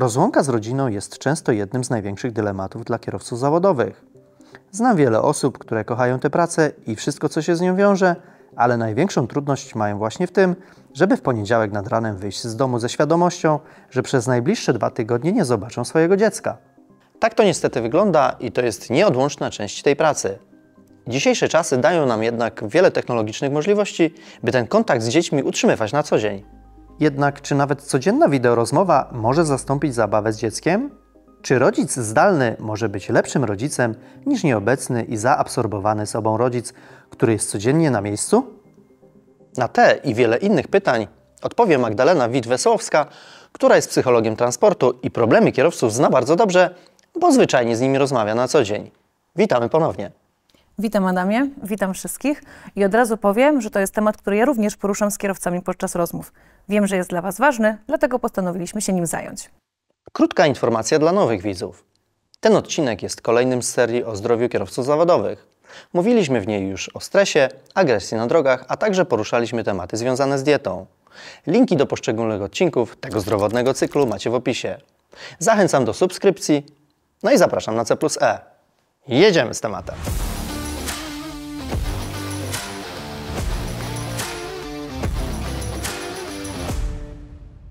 Rozłąka z rodziną jest często jednym z największych dylematów dla kierowców zawodowych. Znam wiele osób, które kochają tę pracę i wszystko, co się z nią wiąże, ale największą trudność mają właśnie w tym, żeby w poniedziałek nad ranem wyjść z domu ze świadomością, że przez najbliższe dwa tygodnie nie zobaczą swojego dziecka. Tak to niestety wygląda i to jest nieodłączna część tej pracy. Dzisiejsze czasy dają nam jednak wiele technologicznych możliwości, by ten kontakt z dziećmi utrzymywać na co dzień. Jednak czy nawet codzienna wideorozmowa może zastąpić zabawę z dzieckiem? Czy rodzic zdalny może być lepszym rodzicem niż nieobecny i zaabsorbowany sobą rodzic, który jest codziennie na miejscu? Na te i wiele innych pytań odpowie Magdalena Witwesłowska, która jest psychologiem transportu i problemy kierowców zna bardzo dobrze, bo zwyczajnie z nimi rozmawia na co dzień. Witamy ponownie. Witam Adamie, witam wszystkich i od razu powiem, że to jest temat, który ja również poruszam z kierowcami podczas rozmów. Wiem, że jest dla Was ważny, dlatego postanowiliśmy się nim zająć. Krótka informacja dla nowych widzów. Ten odcinek jest kolejnym z serii o zdrowiu kierowców zawodowych. Mówiliśmy w niej już o stresie, agresji na drogach, a także poruszaliśmy tematy związane z dietą. Linki do poszczególnych odcinków tego zdrowotnego cyklu macie w opisie. Zachęcam do subskrypcji, no i zapraszam na C+E. Jedziemy z tematem!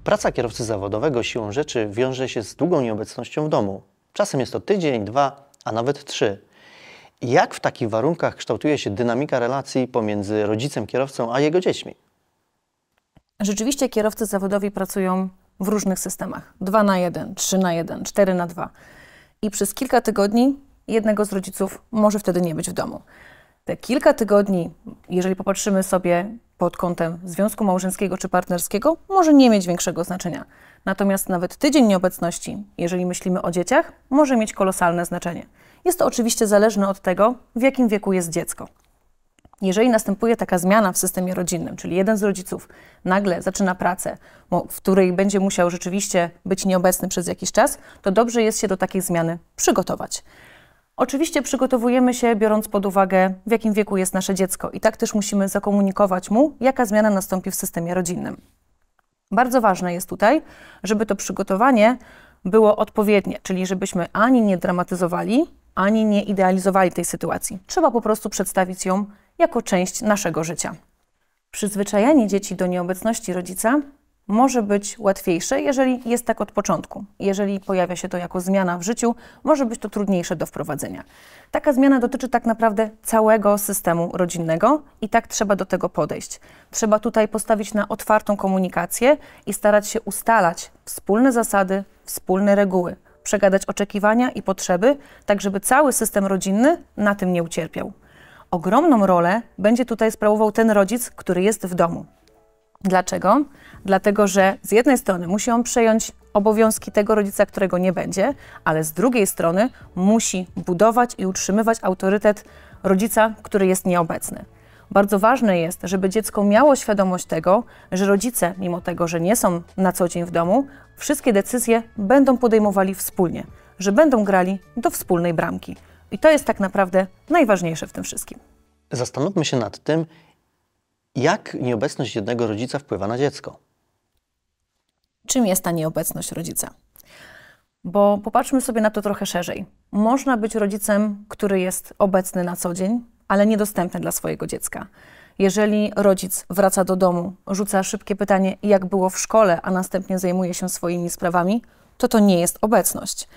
Praca kierowcy zawodowego siłą rzeczy wiąże się z długą nieobecnością w domu. Czasem jest to tydzień, dwa, a nawet trzy. Jak w takich warunkach kształtuje się dynamika relacji pomiędzy rodzicem kierowcą a jego dziećmi? Rzeczywiście kierowcy zawodowi pracują w różnych systemach. dwa na jeden, trzy na jeden, cztery na dwa I przez kilka tygodni jednego z rodziców może wtedy nie być w domu. Te kilka tygodni, jeżeli popatrzymy sobie pod kątem związku małżeńskiego czy partnerskiego może nie mieć większego znaczenia. Natomiast nawet tydzień nieobecności, jeżeli myślimy o dzieciach, może mieć kolosalne znaczenie. Jest to oczywiście zależne od tego, w jakim wieku jest dziecko. Jeżeli następuje taka zmiana w systemie rodzinnym, czyli jeden z rodziców nagle zaczyna pracę, w której będzie musiał rzeczywiście być nieobecny przez jakiś czas, to dobrze jest się do takiej zmiany przygotować. Oczywiście przygotowujemy się biorąc pod uwagę, w jakim wieku jest nasze dziecko i tak też musimy zakomunikować mu, jaka zmiana nastąpi w systemie rodzinnym. Bardzo ważne jest tutaj, żeby to przygotowanie było odpowiednie, czyli żebyśmy ani nie dramatyzowali, ani nie idealizowali tej sytuacji. Trzeba po prostu przedstawić ją jako część naszego życia. Przyzwyczajanie dzieci do nieobecności rodzica może być łatwiejsze, jeżeli jest tak od początku. Jeżeli pojawia się to jako zmiana w życiu, może być to trudniejsze do wprowadzenia. Taka zmiana dotyczy tak naprawdę całego systemu rodzinnego i tak trzeba do tego podejść. Trzeba tutaj postawić na otwartą komunikację i starać się ustalać wspólne zasady, wspólne reguły, przegadać oczekiwania i potrzeby, tak żeby cały system rodzinny na tym nie ucierpiał. Ogromną rolę będzie tutaj sprawował ten rodzic, który jest w domu. Dlaczego? Dlatego, że z jednej strony musi on przejąć obowiązki tego rodzica, którego nie będzie, ale z drugiej strony musi budować i utrzymywać autorytet rodzica, który jest nieobecny. Bardzo ważne jest, żeby dziecko miało świadomość tego, że rodzice, mimo tego, że nie są na co dzień w domu, wszystkie decyzje będą podejmowali wspólnie, że będą grali do wspólnej bramki. I to jest tak naprawdę najważniejsze w tym wszystkim. Zastanówmy się nad tym, jak nieobecność jednego rodzica wpływa na dziecko? Czym jest ta nieobecność rodzica? Bo popatrzmy sobie na to trochę szerzej. Można być rodzicem, który jest obecny na co dzień, ale niedostępny dla swojego dziecka. Jeżeli rodzic wraca do domu, rzuca szybkie pytanie, jak było w szkole, a następnie zajmuje się swoimi sprawami, to to nie jest obecność.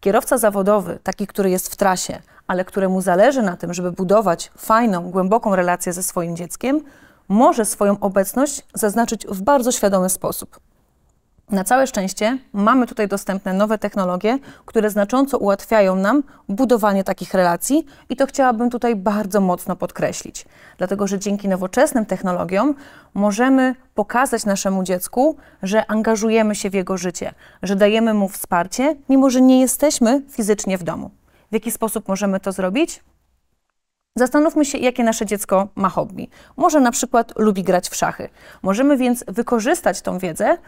Kierowca zawodowy, taki, który jest w trasie, ale któremu zależy na tym, żeby budować fajną, głęboką relację ze swoim dzieckiem, może swoją obecność zaznaczyć w bardzo świadomy sposób. Na całe szczęście mamy tutaj dostępne nowe technologie, które znacząco ułatwiają nam budowanie takich relacji i to chciałabym tutaj bardzo mocno podkreślić, dlatego że dzięki nowoczesnym technologiom możemy pokazać naszemu dziecku, że angażujemy się w jego życie, że dajemy mu wsparcie, mimo że nie jesteśmy fizycznie w domu. W jaki sposób możemy to zrobić? Zastanówmy się, jakie nasze dziecko ma hobby. Może na przykład lubi grać w szachy. Możemy więc wykorzystać tą wiedzę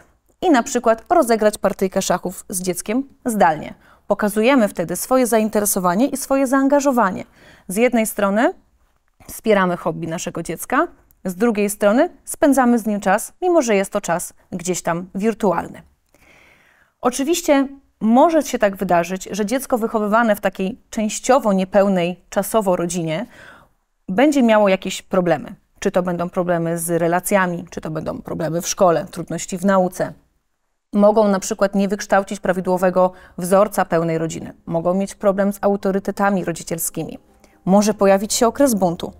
i na przykład rozegrać partyjkę szachów z dzieckiem zdalnie. Pokazujemy wtedy swoje zainteresowanie i swoje zaangażowanie. Z jednej strony wspieramy hobby naszego dziecka, z drugiej strony spędzamy z nim czas, mimo że jest to czas gdzieś tam wirtualny. Oczywiście może się tak wydarzyć, że dziecko wychowywane w takiej częściowo niepełnej czasowo rodzinie będzie miało jakieś problemy. Czy to będą problemy z relacjami, czy to będą problemy w szkole, trudności w nauce. Mogą na przykład nie wykształcić prawidłowego wzorca pełnej rodziny, mogą mieć problem z autorytetami rodzicielskimi, może pojawić się okres buntu,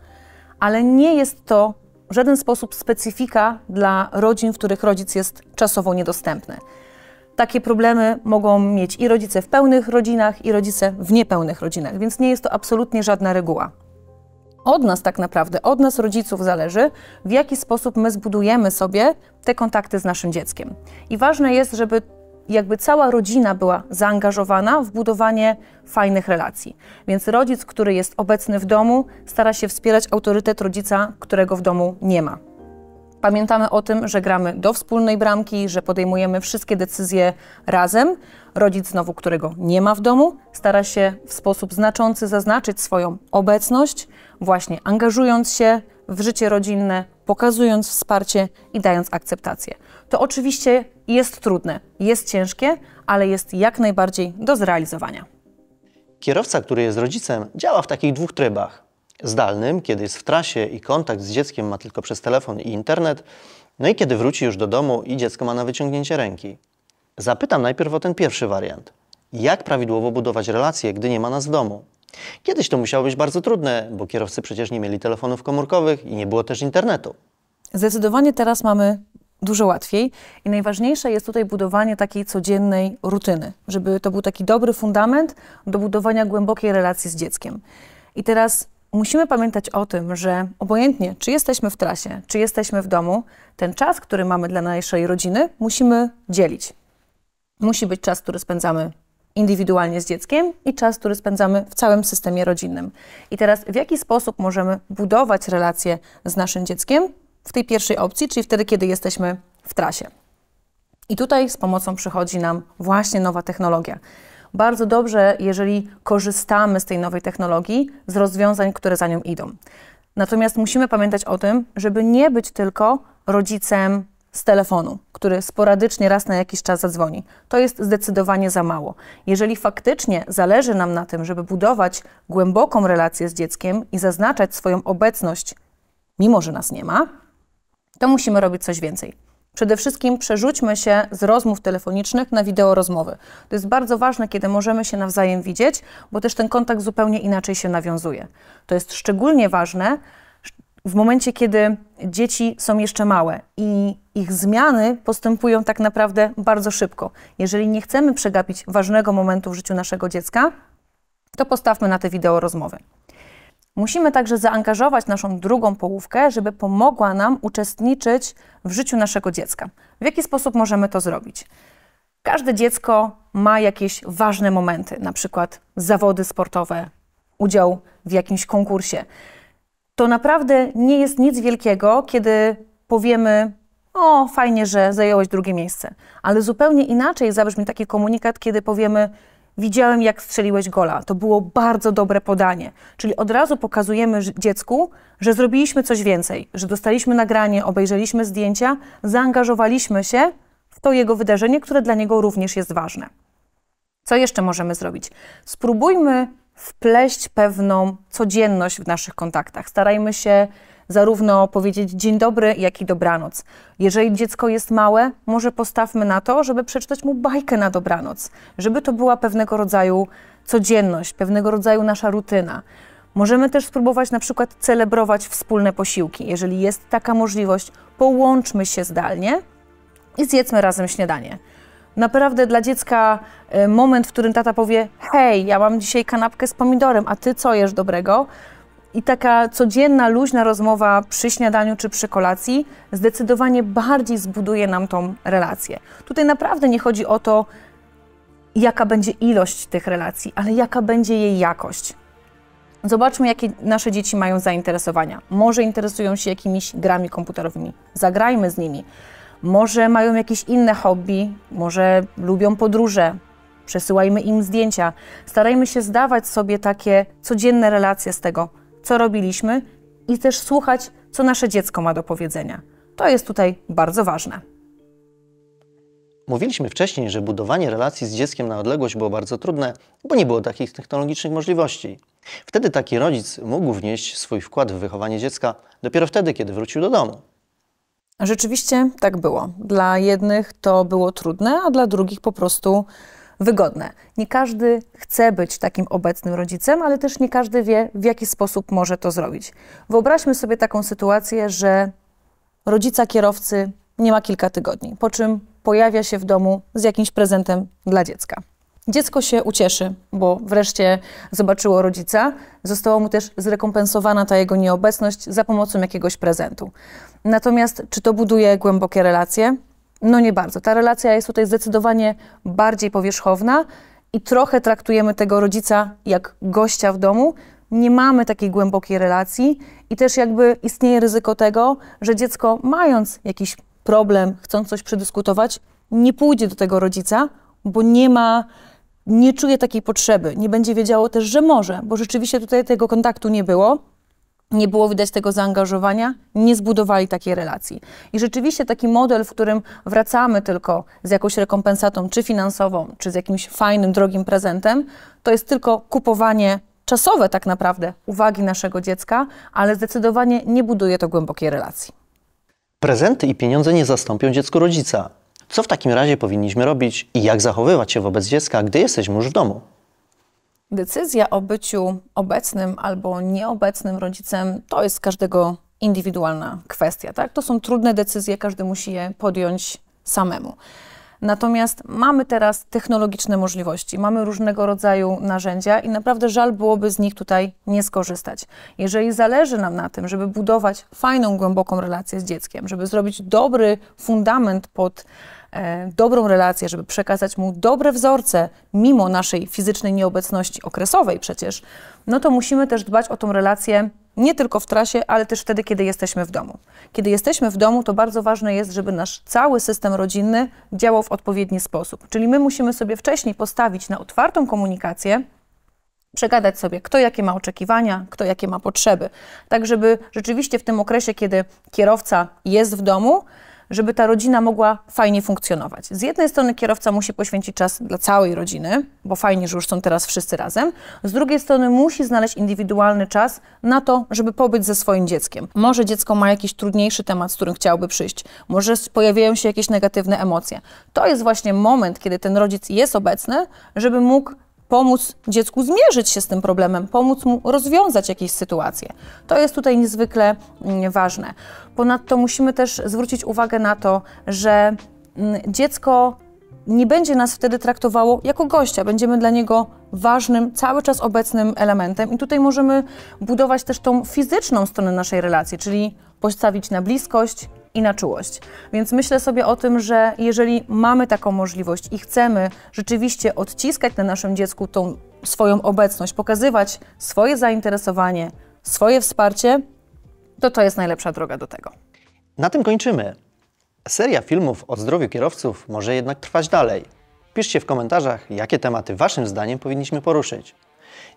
ale nie jest to w żaden sposób specyfika dla rodzin, w których rodzic jest czasowo niedostępny takie problemy mogą mieć i rodzice w pełnych rodzinach, i rodzice w niepełnych rodzinach, więc nie jest to absolutnie żadna reguła. Od nas tak naprawdę, od nas rodziców zależy, w jaki sposób my zbudujemy sobie te kontakty z naszym dzieckiem. I ważne jest, żeby jakby cała rodzina była zaangażowana w budowanie fajnych relacji. Więc rodzic, który jest obecny w domu, stara się wspierać autorytet rodzica, którego w domu nie ma. Pamiętamy o tym, że gramy do wspólnej bramki, że podejmujemy wszystkie decyzje razem. Rodzic znowu, którego nie ma w domu, stara się w sposób znaczący zaznaczyć swoją obecność, właśnie angażując się w życie rodzinne, pokazując wsparcie i dając akceptację. To oczywiście jest trudne, jest ciężkie, ale jest jak najbardziej do zrealizowania. Kierowca, który jest rodzicem, działa w takich dwóch trybach zdalnym, kiedy jest w trasie i kontakt z dzieckiem ma tylko przez telefon i internet, no i kiedy wróci już do domu i dziecko ma na wyciągnięcie ręki. Zapytam najpierw o ten pierwszy wariant. Jak prawidłowo budować relacje, gdy nie ma nas w domu? Kiedyś to musiało być bardzo trudne, bo kierowcy przecież nie mieli telefonów komórkowych i nie było też internetu. Zdecydowanie teraz mamy dużo łatwiej i najważniejsze jest tutaj budowanie takiej codziennej rutyny, żeby to był taki dobry fundament do budowania głębokiej relacji z dzieckiem. I teraz musimy pamiętać o tym, że obojętnie, czy jesteśmy w trasie, czy jesteśmy w domu, ten czas, który mamy dla naszej rodziny, musimy dzielić. Musi być czas, który spędzamy indywidualnie z dzieckiem i czas, który spędzamy w całym systemie rodzinnym. I teraz w jaki sposób możemy budować relacje z naszym dzieckiem w tej pierwszej opcji, czyli wtedy, kiedy jesteśmy w trasie. I tutaj z pomocą przychodzi nam właśnie nowa technologia bardzo dobrze, jeżeli korzystamy z tej nowej technologii, z rozwiązań, które za nią idą. Natomiast musimy pamiętać o tym, żeby nie być tylko rodzicem z telefonu, który sporadycznie raz na jakiś czas zadzwoni. To jest zdecydowanie za mało. Jeżeli faktycznie zależy nam na tym, żeby budować głęboką relację z dzieckiem i zaznaczać swoją obecność, mimo że nas nie ma, to musimy robić coś więcej. Przede wszystkim przerzućmy się z rozmów telefonicznych na wideorozmowy. To jest bardzo ważne, kiedy możemy się nawzajem widzieć, bo też ten kontakt zupełnie inaczej się nawiązuje. To jest szczególnie ważne w momencie, kiedy dzieci są jeszcze małe i ich zmiany postępują tak naprawdę bardzo szybko. Jeżeli nie chcemy przegapić ważnego momentu w życiu naszego dziecka, to postawmy na te wideorozmowy. Musimy także zaangażować naszą drugą połówkę, żeby pomogła nam uczestniczyć w życiu naszego dziecka. W jaki sposób możemy to zrobić? Każde dziecko ma jakieś ważne momenty, na przykład zawody sportowe, udział w jakimś konkursie. To naprawdę nie jest nic wielkiego, kiedy powiemy: O, fajnie, że zajęłeś drugie miejsce. Ale zupełnie inaczej zabrzmi taki komunikat, kiedy powiemy: widziałem, jak strzeliłeś gola. To było bardzo dobre podanie. Czyli od razu pokazujemy dziecku, że zrobiliśmy coś więcej, że dostaliśmy nagranie, obejrzeliśmy zdjęcia, zaangażowaliśmy się w to jego wydarzenie, które dla niego również jest ważne. Co jeszcze możemy zrobić? Spróbujmy wpleść pewną codzienność w naszych kontaktach. Starajmy się zarówno powiedzieć dzień dobry, jak i dobranoc. Jeżeli dziecko jest małe, może postawmy na to, żeby przeczytać mu bajkę na dobranoc, żeby to była pewnego rodzaju codzienność, pewnego rodzaju nasza rutyna. Możemy też spróbować na przykład celebrować wspólne posiłki. Jeżeli jest taka możliwość, połączmy się zdalnie i zjedzmy razem śniadanie. Naprawdę dla dziecka e, moment, w którym tata powie: Hej, ja mam dzisiaj kanapkę z pomidorem, a ty co jesz dobrego? I taka codzienna, luźna rozmowa przy śniadaniu czy przy kolacji zdecydowanie bardziej zbuduje nam tą relację. Tutaj naprawdę nie chodzi o to, jaka będzie ilość tych relacji, ale jaka będzie jej jakość. Zobaczmy, jakie nasze dzieci mają zainteresowania. Może interesują się jakimiś grami komputerowymi. Zagrajmy z nimi. Może mają jakieś inne hobby, może lubią podróże. Przesyłajmy im zdjęcia. Starajmy się zdawać sobie takie codzienne relacje z tego co robiliśmy i też słuchać, co nasze dziecko ma do powiedzenia. To jest tutaj bardzo ważne. Mówiliśmy wcześniej, że budowanie relacji z dzieckiem na odległość było bardzo trudne, bo nie było takich technologicznych możliwości. Wtedy taki rodzic mógł wnieść swój wkład w wychowanie dziecka dopiero wtedy, kiedy wrócił do domu. Rzeczywiście tak było. Dla jednych to było trudne, a dla drugich po prostu wygodne. Nie każdy chce być takim obecnym rodzicem, ale też nie każdy wie, w jaki sposób może to zrobić. Wyobraźmy sobie taką sytuację, że rodzica kierowcy nie ma kilka tygodni, po czym pojawia się w domu z jakimś prezentem dla dziecka. Dziecko się ucieszy, bo wreszcie zobaczyło rodzica. Została mu też zrekompensowana ta jego nieobecność za pomocą jakiegoś prezentu. Natomiast czy to buduje głębokie relacje? No nie bardzo. Ta relacja jest tutaj zdecydowanie bardziej powierzchowna i trochę traktujemy tego rodzica jak gościa w domu. Nie mamy takiej głębokiej relacji i też jakby istnieje ryzyko tego, że dziecko mając jakiś problem, chcąc coś przedyskutować, nie pójdzie do tego rodzica, bo nie ma, nie czuje takiej potrzeby, nie będzie wiedziało też, że może, bo rzeczywiście tutaj tego kontaktu nie było nie było widać tego zaangażowania, nie zbudowali takiej relacji. I rzeczywiście taki model, w którym wracamy tylko z jakąś rekompensatą, czy finansową, czy z jakimś fajnym, drogim prezentem, to jest tylko kupowanie czasowe tak naprawdę uwagi naszego dziecka, ale zdecydowanie nie buduje to głębokiej relacji. Prezenty i pieniądze nie zastąpią dziecku rodzica. Co w takim razie powinniśmy robić i jak zachowywać się wobec dziecka, gdy jesteśmy już w domu? Decyzja o byciu obecnym albo nieobecnym rodzicem to jest każdego indywidualna kwestia. Tak? To są trudne decyzje, każdy musi je podjąć samemu. Natomiast mamy teraz technologiczne możliwości, mamy różnego rodzaju narzędzia i naprawdę żal byłoby z nich tutaj nie skorzystać. Jeżeli zależy nam na tym, żeby budować fajną, głęboką relację z dzieckiem, żeby zrobić dobry fundament pod E, dobrą relację, żeby przekazać mu dobre wzorce, mimo naszej fizycznej nieobecności okresowej przecież, no to musimy też dbać o tą relację nie tylko w trasie, ale też wtedy, kiedy jesteśmy w domu. Kiedy jesteśmy w domu, to bardzo ważne jest, żeby nasz cały system rodzinny działał w odpowiedni sposób. Czyli my musimy sobie wcześniej postawić na otwartą komunikację, przegadać sobie, kto jakie ma oczekiwania, kto jakie ma potrzeby. Tak, żeby rzeczywiście w tym okresie, kiedy kierowca jest w domu, żeby ta rodzina mogła fajnie funkcjonować. Z jednej strony kierowca musi poświęcić czas dla całej rodziny, bo fajnie, że już są teraz wszyscy razem. Z drugiej strony musi znaleźć indywidualny czas na to, żeby pobyć ze swoim dzieckiem. Może dziecko ma jakiś trudniejszy temat, z którym chciałby przyjść. Może pojawiają się jakieś negatywne emocje. To jest właśnie moment, kiedy ten rodzic jest obecny, żeby mógł pomóc dziecku zmierzyć się z tym problemem, pomóc mu rozwiązać jakieś sytuacje. To jest tutaj niezwykle mm, ważne. Ponadto musimy też zwrócić uwagę na to, że mm, dziecko nie będzie nas wtedy traktowało jako gościa, będziemy dla niego ważnym, cały czas obecnym elementem i tutaj możemy budować też tą fizyczną stronę naszej relacji, czyli postawić na bliskość, i na czułość. Więc myślę sobie o tym, że jeżeli mamy taką możliwość i chcemy rzeczywiście odciskać na naszym dziecku tą swoją obecność, pokazywać swoje zainteresowanie, swoje wsparcie, to to jest najlepsza droga do tego. Na tym kończymy. Seria filmów o zdrowiu kierowców może jednak trwać dalej. Piszcie w komentarzach, jakie tematy Waszym zdaniem powinniśmy poruszyć.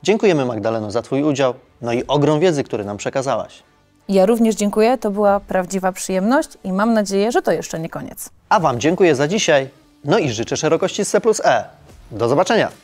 Dziękujemy Magdaleno za Twój udział, no i ogrom wiedzy, który nam przekazałaś. Ja również dziękuję, to była prawdziwa przyjemność i mam nadzieję, że to jeszcze nie koniec. A Wam dziękuję za dzisiaj, no i życzę szerokości z C plus E. Do zobaczenia!